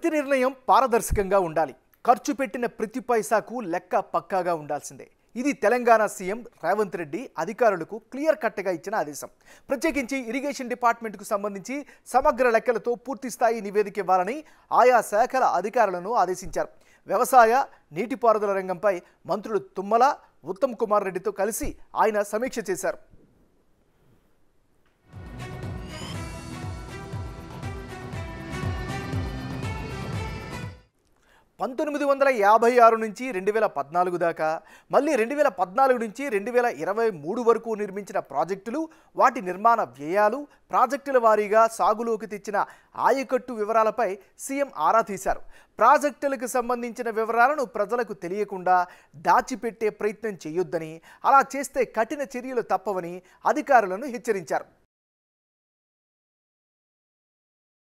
ప్రతి నిర్ణయం పారదర్శకంగా ఉండాలి ఖర్చు పెట్టిన ప్రతి పైసాకు లెక్క పక్కాగా ఉండాల్సిందే ఇది తెలంగాణ సీఎం రేవంత్ రెడ్డి అధికారులకు క్లియర్ కట్గా ఇచ్చిన ఆదేశం ప్రత్యేకించి ఇరిగేషన్ డిపార్ట్మెంట్కు సంబంధించి సమగ్ర లెక్కలతో పూర్తిస్థాయి నివేదిక ఇవ్వాలని ఆయా శాఖల అధికారులను ఆదేశించారు వ్యవసాయ నీటిపారుదల రంగంపై మంత్రులు తుమ్మల ఉత్తమ్ కుమార్ రెడ్డితో కలిసి ఆయన సమీక్ష చేశారు పంతొమ్మిది వందల యాభై ఆరు నుంచి రెండు వేల పద్నాలుగు దాకా మళ్ళీ రెండు వేల పద్నాలుగు నుంచి రెండు వేల ఇరవై మూడు వరకు నిర్మించిన ప్రాజెక్టులు వాటి నిర్మాణ వ్యయాలు ప్రాజెక్టుల వారీగా సాగులోకి తెచ్చిన ఆయకట్టు వివరాలపై సీఎం ఆరా తీశారు ప్రాజెక్టులకు సంబంధించిన వివరాలను ప్రజలకు తెలియకుండా దాచిపెట్టే ప్రయత్నం చేయొద్దని అలా చేస్తే కఠిన చర్యలు తప్పవని అధికారులను హెచ్చరించారు